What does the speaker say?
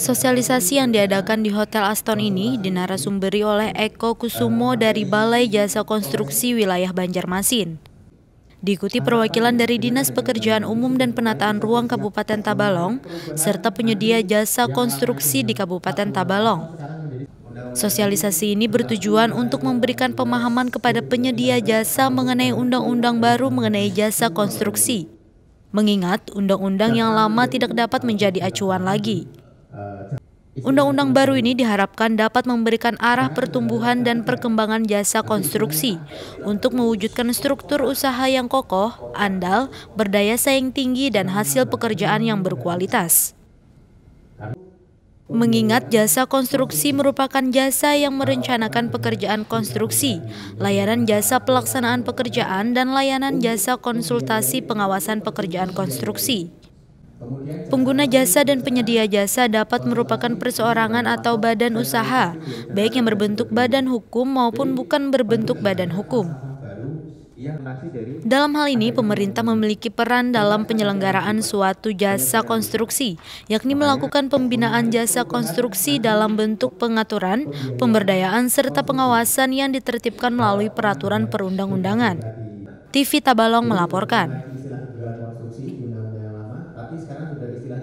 Sosialisasi yang diadakan di Hotel Aston ini dinarasumberi oleh Eko Kusumo dari Balai Jasa Konstruksi Wilayah Banjarmasin. Diikuti perwakilan dari Dinas Pekerjaan Umum dan Penataan Ruang Kabupaten Tabalong, serta penyedia jasa konstruksi di Kabupaten Tabalong. Sosialisasi ini bertujuan untuk memberikan pemahaman kepada penyedia jasa mengenai undang-undang baru mengenai jasa konstruksi. Mengingat undang-undang yang lama tidak dapat menjadi acuan lagi. Undang-undang baru ini diharapkan dapat memberikan arah pertumbuhan dan perkembangan jasa konstruksi untuk mewujudkan struktur usaha yang kokoh, andal, berdaya saing tinggi, dan hasil pekerjaan yang berkualitas. Mengingat jasa konstruksi merupakan jasa yang merencanakan pekerjaan konstruksi, layanan jasa pelaksanaan pekerjaan, dan layanan jasa konsultasi pengawasan pekerjaan konstruksi. Pengguna jasa dan penyedia jasa dapat merupakan perseorangan atau badan usaha, baik yang berbentuk badan hukum maupun bukan berbentuk badan hukum. Dalam hal ini, pemerintah memiliki peran dalam penyelenggaraan suatu jasa konstruksi, yakni melakukan pembinaan jasa konstruksi dalam bentuk pengaturan, pemberdayaan, serta pengawasan yang ditertibkan melalui peraturan perundang-undangan. TV Tabalong melaporkan sih undang undang yang lama tapi sekarang sudah istilahnya